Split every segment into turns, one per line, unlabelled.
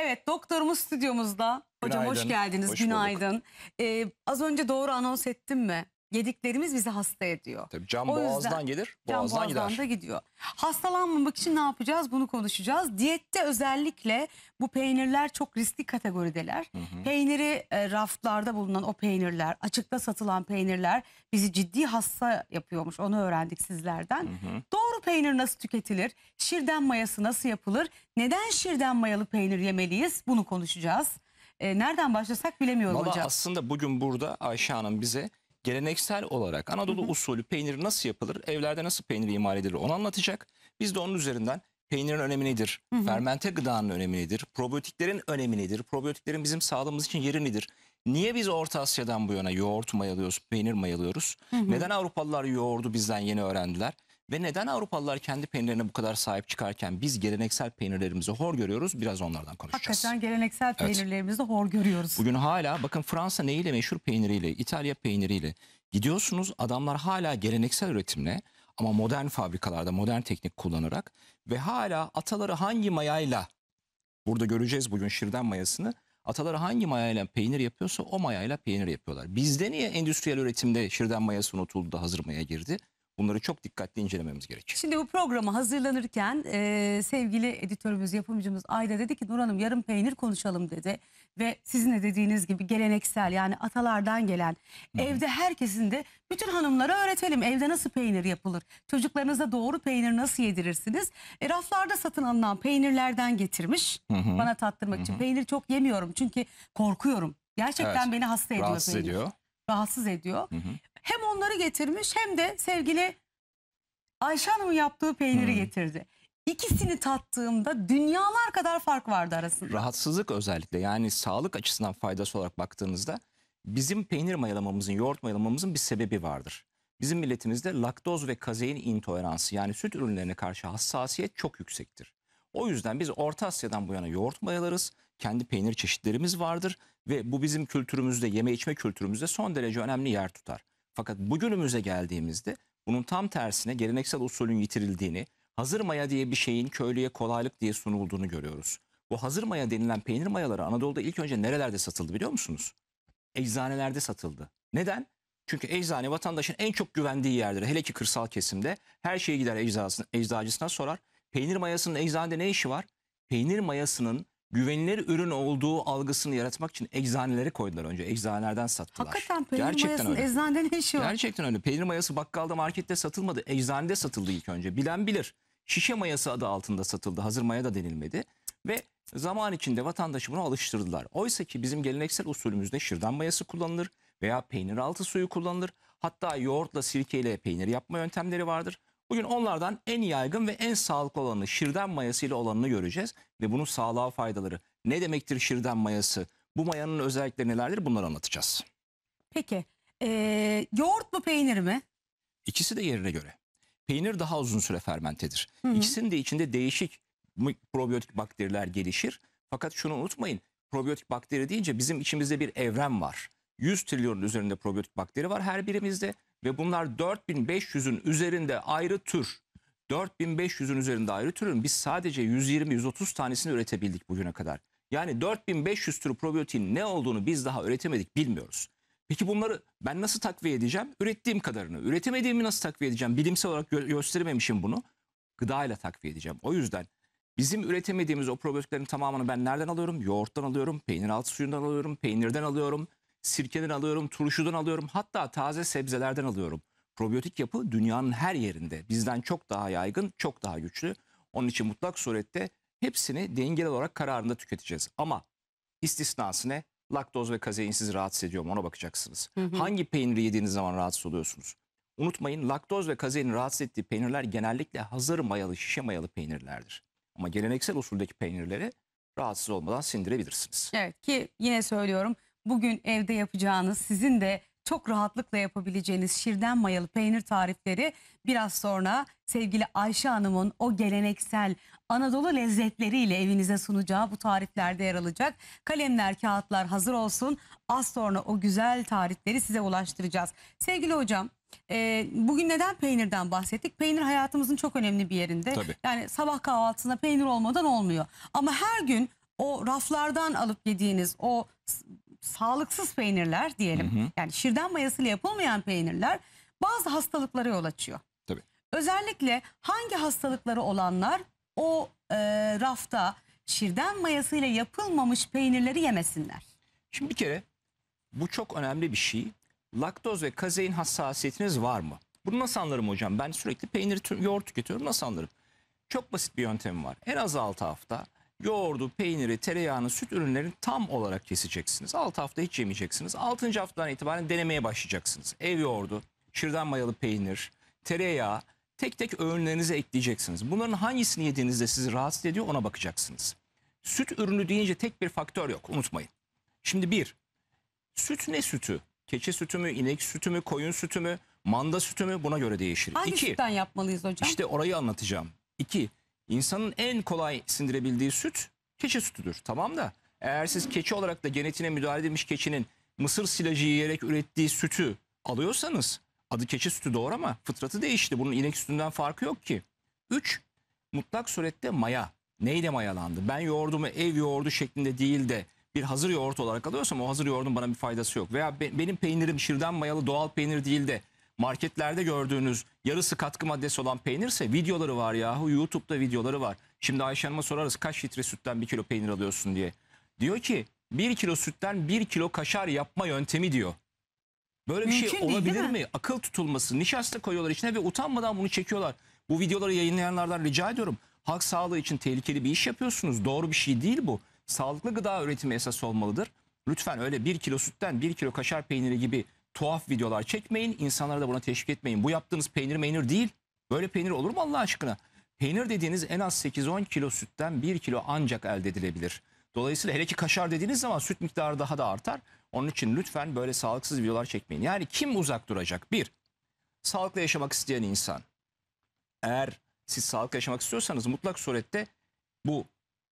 Evet doktorumuz stüdyomuzda. Hocam hoş geldiniz. hoş Günaydın. Ee, az önce doğru anons ettim mi? yediklerimiz bizi hasta ediyor. Tabii cam o boğazdan yüzden, gelir, boğazdan, can boğazdan gider. da gidiyor. Hastalanmamak için ne yapacağız? Bunu konuşacağız. Diyette özellikle bu peynirler çok riskli kategorideler. Hı hı. Peyniri e, raflarda bulunan o peynirler, açıkta satılan peynirler bizi ciddi hasta yapıyormuş. Onu öğrendik sizlerden. Hı hı. Doğru peynir nasıl tüketilir? Şirden mayası nasıl yapılır? Neden şirden mayalı peynir yemeliyiz? Bunu konuşacağız. E, nereden başlasak bilemiyorum Vallahi hocam.
Aslında bugün burada Ayşe Hanım bize geleneksel olarak Anadolu hı hı. usulü peynir nasıl yapılır, evlerde nasıl peynir imal edilir onu anlatacak. Biz de onun üzerinden peynirin önemi nedir, hı hı. fermente gıdanın önemi nedir, probiyotiklerin önemi nedir, probiyotiklerin bizim sağlığımız için yeri nedir? Niye biz Orta Asya'dan bu yana yoğurt mayalıyoruz, peynir mayalıyoruz? Hı hı. Neden Avrupalılar yoğurdu bizden yeni öğrendiler? Ve neden Avrupalılar kendi peynirlerine bu kadar sahip çıkarken biz geleneksel peynirlerimizi hor görüyoruz? Biraz onlardan konuşacağız.
Hakikaten geleneksel Evet. peynirlerimizi hor görüyoruz.
Bugün hala bakın Fransa neyle meşhur peyniriyle, İtalya peyniriyle gidiyorsunuz adamlar hala geleneksel üretimle ama modern fabrikalarda modern teknik kullanarak ve hala ataları hangi mayayla burada göreceğiz bugün şirden mayasını ataları hangi mayayla peynir yapıyorsa o mayayla peynir yapıyorlar. Bizde niye endüstriyel üretimde şirden mayası unutuldu da hazır maya girdi? Bunları çok dikkatli incelememiz gerekiyor.
Şimdi bu programa hazırlanırken e, sevgili editörümüz, yapımcımız Ayda dedi ki Nur Hanım yarım peynir konuşalım dedi. Ve sizin de dediğiniz gibi geleneksel yani atalardan gelen Hı. evde herkesin de bütün hanımlara öğretelim evde nasıl peynir yapılır. Çocuklarınıza doğru peynir nasıl yedirirsiniz? E, raflarda satın alınan peynirlerden getirmiş Hı bana tattırmak Hı için. Peynir çok yemiyorum çünkü korkuyorum. Gerçekten evet. beni hasta ediyor. Rahatsız peynir. ediyor rahatsız ediyor. Hı hı. Hem onları getirmiş hem de sevgili Ayşe Hanım'ın yaptığı peyniri hmm. getirdi. İkisini tattığımda dünyalar kadar fark vardı arasında.
Rahatsızlık özellikle yani sağlık açısından faydası olarak baktığınızda bizim peynir mayalamamızın, yoğurt mayalamamızın bir sebebi vardır. Bizim milletimizde laktoz ve kazein intoleransı yani süt ürünlerine karşı hassasiyet çok yüksektir. O yüzden biz Orta Asya'dan bu yana yoğurt mayalarız, kendi peynir çeşitlerimiz vardır ve bu bizim kültürümüzde, yeme içme kültürümüzde son derece önemli yer tutar. Fakat bugünümüze geldiğimizde bunun tam tersine geleneksel usulün yitirildiğini, hazır maya diye bir şeyin köylüye kolaylık diye sunulduğunu görüyoruz. Bu hazır maya denilen peynir mayaları Anadolu'da ilk önce nerelerde satıldı biliyor musunuz? Eczanelerde satıldı. Neden? Çünkü eczane vatandaşın en çok güvendiği yerdir. Hele ki kırsal kesimde her şeye gider eczacısına, eczacısına sorar. Peynir mayasının eczanede ne işi var? Peynir mayasının güvenilir ürün olduğu algısını yaratmak için eczaneleri koydular önce. Eczanelerden sattılar. Hakikaten
peynir Gerçekten mayasının öyle. eczanede ne işi var?
Gerçekten öyle. Peynir mayası bakkalda markette satılmadı. Eczanede satıldı ilk önce. Bilen bilir. Şişe mayası adı altında satıldı. Hazır maya da denilmedi. Ve zaman içinde vatandaşı bunu alıştırdılar. Oysa ki bizim geleneksel usulümüzde şırdan mayası kullanılır veya peynir altı suyu kullanılır. Hatta yoğurtla sirkeyle peynir yapma yöntemleri vardır. Bugün onlardan en yaygın ve en sağlıklı olanı şırdan mayası ile olanını göreceğiz ve bunun sağlığa faydaları. Ne demektir şırdan mayası? Bu mayanın özellikleri nelerdir? Bunları anlatacağız.
Peki ee, yoğurt mu peynir mi?
İkisi de yerine göre. Peynir daha uzun süre fermentedir. Hı İkisinin de içinde değişik probiyotik bakteriler gelişir. Fakat şunu unutmayın. Probiyotik bakteri deyince bizim içimizde bir evren var. 100 trilyonun üzerinde probiyotik bakteri var her birimizde ve bunlar 4500'ün üzerinde ayrı tür. 4500'ün üzerinde ayrı türün biz sadece 120-130 tanesini üretebildik bugüne kadar. Yani 4500 tür probiyotin ne olduğunu biz daha üretemedik bilmiyoruz. Peki bunları ben nasıl takviye edeceğim? Ürettiğim kadarını. Üretemediğimi nasıl takviye edeceğim? Bilimsel olarak gö gösterememişim bunu. Gıdayla takviye edeceğim. O yüzden bizim üretemediğimiz o probiyotiklerin tamamını ben nereden alıyorum? Yoğurttan alıyorum, peynir altı suyundan alıyorum, peynirden alıyorum, sirkeden alıyorum, turşudan alıyorum, hatta taze sebzelerden alıyorum. Probiyotik yapı dünyanın her yerinde. Bizden çok daha yaygın, çok daha güçlü. Onun için mutlak surette hepsini dengeli olarak kararında tüketeceğiz. Ama istisnası ne? Laktoz ve kazeinsiz rahatsız ediyorum, Ona bakacaksınız. Hı hı. Hangi peyniri yediğiniz zaman rahatsız oluyorsunuz? Unutmayın laktoz ve kazeinin rahatsız ettiği peynirler genellikle hazır mayalı, şişe mayalı peynirlerdir. Ama geleneksel usuldeki peynirleri rahatsız olmadan sindirebilirsiniz.
Evet ki yine söylüyorum bugün evde yapacağınız sizin de çok rahatlıkla yapabileceğiniz şirden mayalı peynir tarifleri biraz sonra sevgili Ayşe Hanım'ın o geleneksel Anadolu lezzetleriyle evinize sunacağı bu tariflerde yer alacak. Kalemler, kağıtlar hazır olsun. Az sonra o güzel tarifleri size ulaştıracağız. Sevgili hocam e, bugün neden peynirden bahsettik? Peynir hayatımızın çok önemli bir yerinde. Tabii. Yani sabah kahvaltısında peynir olmadan olmuyor. Ama her gün o raflardan alıp yediğiniz o sağlıksız peynirler diyelim. Hı hı. Yani şirden mayasıyla yapılmayan peynirler bazı hastalıklara yol açıyor. Tabii. Özellikle hangi hastalıkları olanlar o e, rafta şirden mayasıyla yapılmamış peynirleri yemesinler.
Şimdi bir kere bu çok önemli bir şey. Laktoz ve kazein hassasiyetiniz var mı? Bunu nasıl anlarım hocam? Ben sürekli peynir, yoğurt tüketiyorum. Nasıl anlarım? Çok basit bir yöntemi var. En az 6 hafta yoğurdu, peyniri, tereyağını, süt ürünlerini tam olarak keseceksiniz. 6 hafta hiç yemeyeceksiniz. 6. haftadan itibaren denemeye başlayacaksınız. Ev yoğurdu, şırdan mayalı peynir, tereyağı tek tek öğünlerinize ekleyeceksiniz. Bunların hangisini yediğinizde sizi rahatsız ediyor ona bakacaksınız. Süt ürünü deyince tek bir faktör yok unutmayın. Şimdi bir, süt ne sütü? Keçi sütü mü, inek sütü mü, koyun sütü mü, manda sütü mü buna göre değişir. Hangi İki, sütten
yapmalıyız hocam? İşte orayı
anlatacağım. İki, İnsanın en kolay sindirebildiği süt keçi sütüdür. Tamam da eğer siz keçi olarak da genetine müdahale edilmiş keçinin mısır silajı yiyerek ürettiği sütü alıyorsanız adı keçi sütü doğru ama fıtratı değişti. Bunun inek sütünden farkı yok ki. 3. Mutlak surette maya. Neyle mayalandı? Ben yoğurdumu ev yoğurdu şeklinde değil de bir hazır yoğurt olarak alıyorsam o hazır yoğurdun bana bir faydası yok. Veya be, benim peynirim şırdan mayalı doğal peynir değil de marketlerde gördüğünüz yarısı katkı maddesi olan peynirse videoları var yahu YouTube'da videoları var. Şimdi Ayşe Hanım'a sorarız kaç litre sütten bir kilo peynir alıyorsun diye. Diyor ki bir kilo sütten bir kilo kaşar yapma yöntemi diyor. Böyle bir şey Mümkün şey değil, olabilir değil mi? mi? Akıl tutulması. Nişasta koyuyorlar içine ve utanmadan bunu çekiyorlar. Bu videoları yayınlayanlardan rica ediyorum. Halk sağlığı için tehlikeli bir iş yapıyorsunuz. Doğru bir şey değil bu. Sağlıklı gıda üretimi esas olmalıdır. Lütfen öyle bir kilo sütten bir kilo kaşar peyniri gibi tuhaf videolar çekmeyin. İnsanları da buna teşvik etmeyin. Bu yaptığınız peynir meynir değil. Böyle peynir olur mu Allah aşkına? Peynir dediğiniz en az 8-10 kilo sütten 1 kilo ancak elde edilebilir. Dolayısıyla hele ki kaşar dediğiniz zaman süt miktarı daha da artar. Onun için lütfen böyle sağlıksız videolar çekmeyin. Yani kim uzak duracak? Bir, sağlıklı yaşamak isteyen insan. Eğer siz sağlıklı yaşamak istiyorsanız mutlak surette bu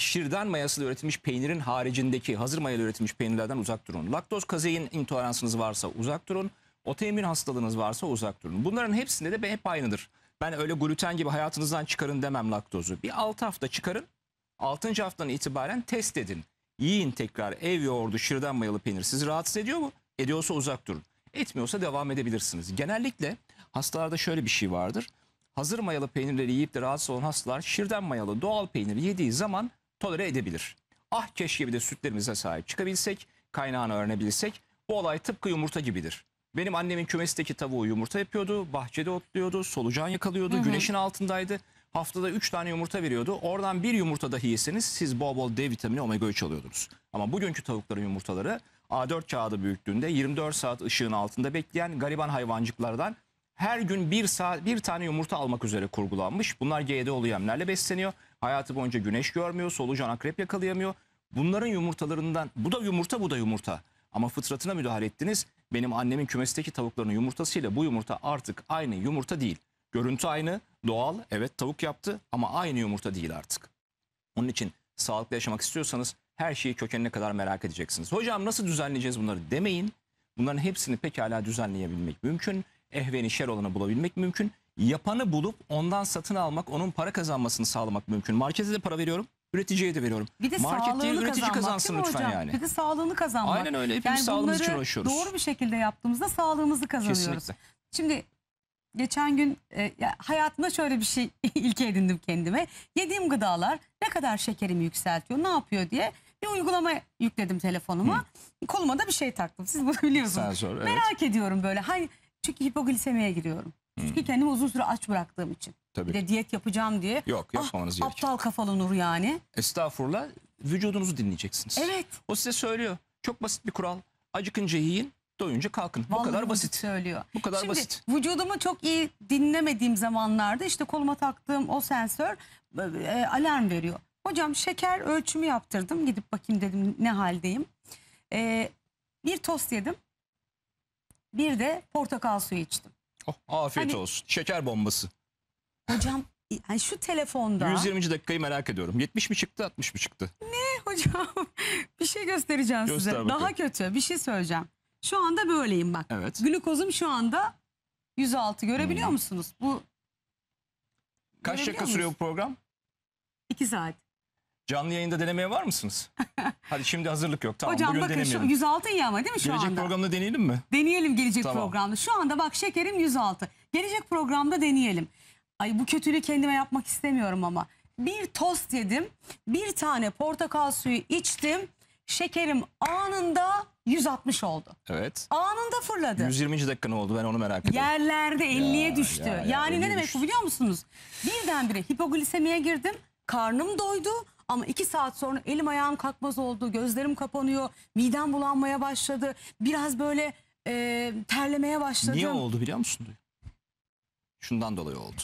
şırdan mayasıyla üretilmiş peynirin haricindeki hazır mayalı üretilmiş peynirlerden uzak durun. Laktoz kazein intoleransınız varsa uzak durun. Otoimmün hastalığınız varsa uzak durun. Bunların hepsinde de hep aynıdır. Ben öyle gluten gibi hayatınızdan çıkarın demem laktozu. Bir 6 hafta çıkarın. 6. haftadan itibaren test edin. Yiyin tekrar ev yoğurdu, şırdan mayalı peynir. Sizi rahatsız ediyor mu? Ediyorsa uzak durun. Etmiyorsa devam edebilirsiniz. Genellikle hastalarda şöyle bir şey vardır. Hazır mayalı peynirleri yiyip de rahatsız olan hastalar şırdan mayalı doğal peynir yediği zaman tolere edebilir. Ah keşke bir de sütlerimize sahip çıkabilsek, kaynağını öğrenebilsek. Bu olay tıpkı yumurta gibidir. Benim annemin kümesteki tavuğu yumurta yapıyordu, bahçede otluyordu, solucan yakalıyordu, hı hı. güneşin altındaydı. Haftada 3 tane yumurta veriyordu. Oradan bir yumurta dahi yeseniz siz bol bol D vitamini omega 3 alıyordunuz. Ama bugünkü tavukların yumurtaları A4 kağıdı büyüklüğünde 24 saat ışığın altında bekleyen gariban hayvancıklardan her gün bir, saat, bir tane yumurta almak üzere kurgulanmış. Bunlar GDO'lu yemlerle besleniyor. Hayatı boyunca güneş görmüyor, solucan akrep yakalayamıyor. Bunların yumurtalarından, bu da yumurta, bu da yumurta. Ama fıtratına müdahale ettiniz. Benim annemin kümesteki tavuklarının yumurtasıyla bu yumurta artık aynı yumurta değil. Görüntü aynı, doğal, evet tavuk yaptı ama aynı yumurta değil artık. Onun için sağlıklı yaşamak istiyorsanız her şeyi kökenine kadar merak edeceksiniz. Hocam nasıl düzenleyeceğiz bunları demeyin. Bunların hepsini pekala düzenleyebilmek mümkün ehveni şer olanı bulabilmek mümkün. Yapanı bulup ondan satın almak, onun para kazanmasını sağlamak mümkün. Markete de para veriyorum, üreticiye de veriyorum. Bir de Market değil, üretici kazanmak, kazansın değil lütfen hocam? yani. Bir de
sağlığını kazanmak. Aynen öyle. Hepimiz yani sağlığımız için uğraşıyoruz. Doğru bir şekilde yaptığımızda sağlığımızı kazanıyoruz. Kesinlikle. Şimdi geçen gün e, hayatımda şöyle bir şey ilke edindim kendime. Yediğim gıdalar ne kadar şekerimi yükseltiyor, ne yapıyor diye bir uygulama yükledim telefonuma. Hı. Koluma da bir şey taktım. Siz bunu biliyorsunuz. Sensör, evet. Merak ediyorum böyle. Hani çünkü hipoglisemiye giriyorum. Çünkü hmm. kendimi uzun süre aç bıraktığım için. Tabii. Bir de diyet yapacağım diye. Yok ah, yapmamanız ah, gerekiyor. Aptal kafalı Nur yani.
Estağfurullah vücudunuzu dinleyeceksiniz. Evet. O size söylüyor. Çok basit bir kural. Acıkınca yiyin, doyunca kalkın. Vallahi Bu kadar basit.
Söylüyor. Bu kadar Şimdi, basit. Vücudumu çok iyi dinlemediğim zamanlarda işte koluma taktığım o sensör e, e alarm veriyor. Hocam şeker ölçümü yaptırdım. Gidip bakayım dedim ne haldeyim. E, bir tost yedim bir de portakal suyu içtim. Oh,
afiyet Hani- olsun. Şeker bombası.
Hocam yani şu telefonda 120.
dakikayı merak ediyorum. 70 mi çıktı 60 mı çıktı?
Ne hocam bir şey göstereceğim Göster size. bakalım. Daha kötü bir şey söyleyeceğim. Şu anda böyleyim bak. Evet. Glukozum şu anda 106 görebiliyor hmm. musunuz? Bu Kaç dakika sürüyor bu program? 2 saat.
Canlı yayında denemeye var mısınız? Hadi şimdi hazırlık yok. Tamam Hocam bugün bakın denemeyelim. şu 106
iyi ama değil mi şu gelecek anda? Gelecek
programda deneyelim mi?
Deneyelim gelecek tamam. programda. Şu anda bak şekerim 106. Gelecek programda deneyelim. Ay bu kötülüğü kendime yapmak istemiyorum ama. Bir tost yedim. Bir tane portakal suyu içtim. Şekerim anında 160 oldu. Evet. Anında fırladı. 120.
dakika ne oldu ben onu merak ediyorum.
Yerlerde 50'ye ya, düştü. Ya, ya, yani ne demek bu biliyor musunuz? Birdenbire hipoglisemiye girdim. Karnım doydu ama iki saat sonra elim ayağım kalkmaz oldu. Gözlerim kapanıyor. Midem bulanmaya başladı. Biraz böyle e, terlemeye başladım. Niye oldu
biliyor musun? Şundan dolayı oldu.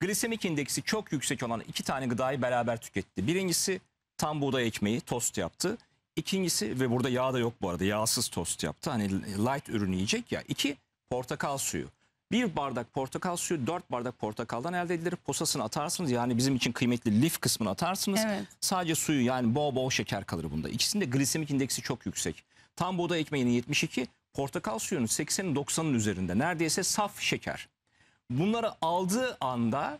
Glisemik indeksi çok yüksek olan iki tane gıdayı beraber tüketti. Birincisi tam buğday ekmeği tost yaptı. İkincisi ve burada yağ da yok bu arada yağsız tost yaptı. Hani light ürünü yiyecek ya. İki portakal suyu. Bir bardak portakal suyu 4 bardak portakaldan elde edilir. Posasını atarsınız yani bizim için kıymetli lif kısmını atarsınız. Evet. Sadece suyu yani bol bol şeker kalır bunda. İkisinde glisemik indeksi çok yüksek. Tam buğday ekmeğinin 72, portakal suyunun 80'in 90'ın üzerinde. Neredeyse saf şeker. Bunları aldığı anda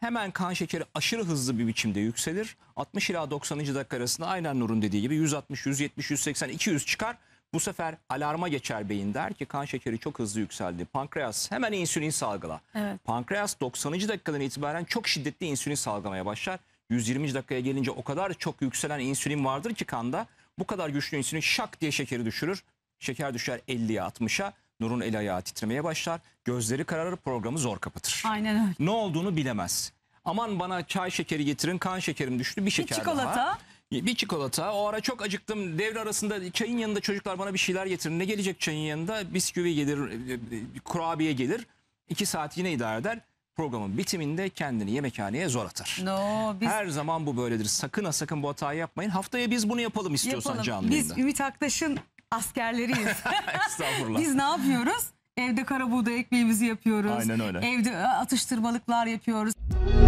hemen kan şekeri aşırı hızlı bir biçimde yükselir. 60 ila 90. dakika arasında aynen Nur'un dediği gibi 160, 170, 180, 200 çıkar. Bu sefer alarma geçer beyin der ki kan şekeri çok hızlı yükseldi. Pankreas hemen insülin salgıla. Evet. Pankreas 90. dakikadan itibaren çok şiddetli insülin salgılamaya başlar. 120. dakikaya gelince o kadar çok yükselen insülin vardır ki kanda. Bu kadar güçlü insülin şak diye şekeri düşürür. Şeker düşer 50'ye 60'a. Nur'un el ayağı titremeye başlar. Gözleri kararır programı zor kapatır. Aynen öyle. Ne olduğunu bilemez. Aman bana çay şekeri getirin kan şekerim düştü bir şeker bir çikolata. daha. Bir çikolata. O ara çok acıktım. Devre arasında çayın yanında çocuklar bana bir şeyler getirin. Ne gelecek çayın yanında? Bisküvi gelir, e, e, kurabiye gelir. İki saat yine idare eder. Programın bitiminde kendini yemekhaneye zor atar. No, biz... Her zaman bu böyledir. Sakın ha sakın bu hatayı yapmayın. Haftaya biz bunu yapalım istiyorsan yapalım. canlı Biz Ümit
Aktaş'ın askerleriyiz.
Estağfurullah. biz ne yapıyoruz?
Evde karabuğda ekmeğimizi yapıyoruz. Aynen öyle. Evde e, atıştırmalıklar yapıyoruz.